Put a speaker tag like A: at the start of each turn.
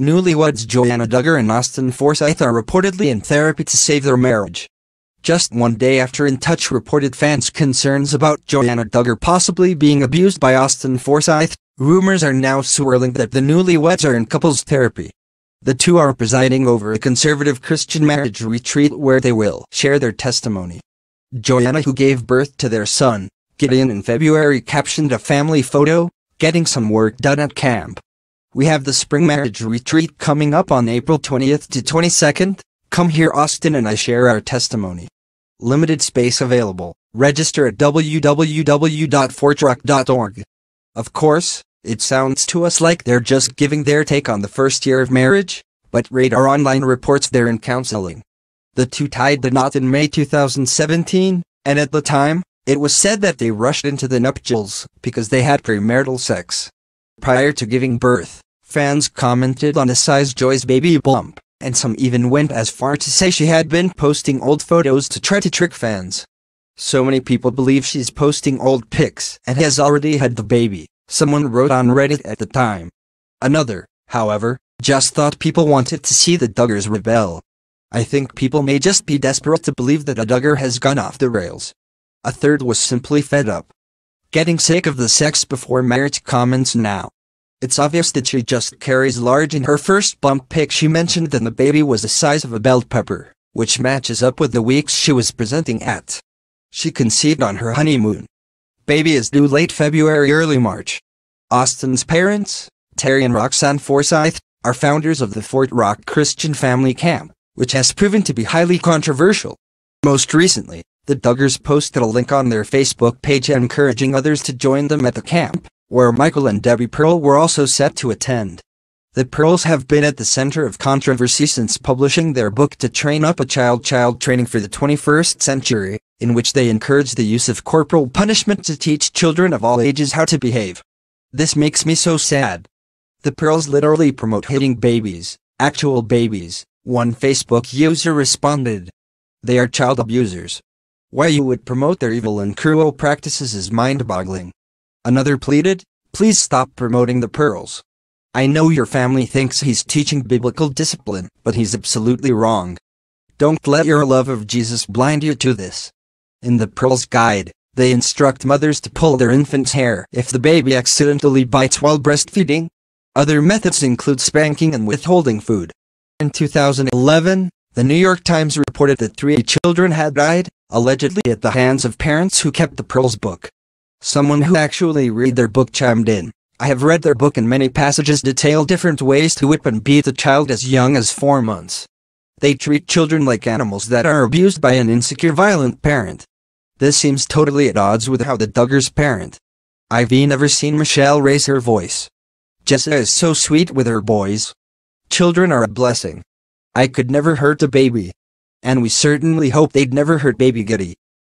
A: Newlyweds Joanna Duggar and Austin Forsyth are reportedly in therapy to save their marriage. Just one day after In Touch reported fans' concerns about Joanna Duggar possibly being abused by Austin Forsyth, rumors are now swirling that the newlyweds are in couples therapy. The two are presiding over a conservative Christian marriage retreat where they will share their testimony. Joanna who gave birth to their son, Gideon in February captioned a family photo, getting some work done at camp. We have the Spring Marriage Retreat coming up on April 20th to 22nd. Come here Austin and I share our testimony. Limited space available. Register at www.fortruck.org. Of course, it sounds to us like they're just giving their take on the first year of marriage, but Radar Online reports they're in counseling. The two tied the knot in May 2017, and at the time, it was said that they rushed into the nuptials because they had premarital sex. Prior to giving birth, fans commented on the size Joy's baby bump, and some even went as far to say she had been posting old photos to try to trick fans. So many people believe she's posting old pics and has already had the baby, someone wrote on Reddit at the time. Another, however, just thought people wanted to see the Duggars rebel. I think people may just be desperate to believe that a Duggar has gone off the rails. A third was simply fed up, Getting sick of the sex before marriage comments now. It's obvious that she just carries large in her first bump pic she mentioned that the baby was the size of a bell pepper, which matches up with the weeks she was presenting at. She conceived on her honeymoon. Baby is due late February early March. Austin's parents, Terry and Roxanne Forsyth, are founders of the Fort Rock Christian Family Camp, which has proven to be highly controversial. Most recently, the Duggars posted a link on their Facebook page encouraging others to join them at the camp, where Michael and Debbie Pearl were also set to attend. The Pearls have been at the center of controversy since publishing their book To Train Up a Child Child Training for the 21st Century, in which they encourage the use of corporal punishment to teach children of all ages how to behave. This makes me so sad. The Pearls literally promote hitting babies, actual babies, one Facebook user responded. They are child abusers. Why you would promote their evil and cruel practices is mind-boggling. Another pleaded, please stop promoting the pearls. I know your family thinks he's teaching biblical discipline, but he's absolutely wrong. Don't let your love of Jesus blind you to this. In the Pearls Guide, they instruct mothers to pull their infant's hair if the baby accidentally bites while breastfeeding. Other methods include spanking and withholding food. In 2011, the New York Times reported that three children had died allegedly at the hands of parents who kept the Pearl's book. Someone who actually read their book chimed in. I have read their book and many passages detail different ways to whip and beat a child as young as four months. They treat children like animals that are abused by an insecure violent parent. This seems totally at odds with how the Duggars parent. Ivy never seen Michelle raise her voice. Jessa is so sweet with her boys. Children are a blessing. I could never hurt a baby and we certainly hope they'd never hurt Baby Goody.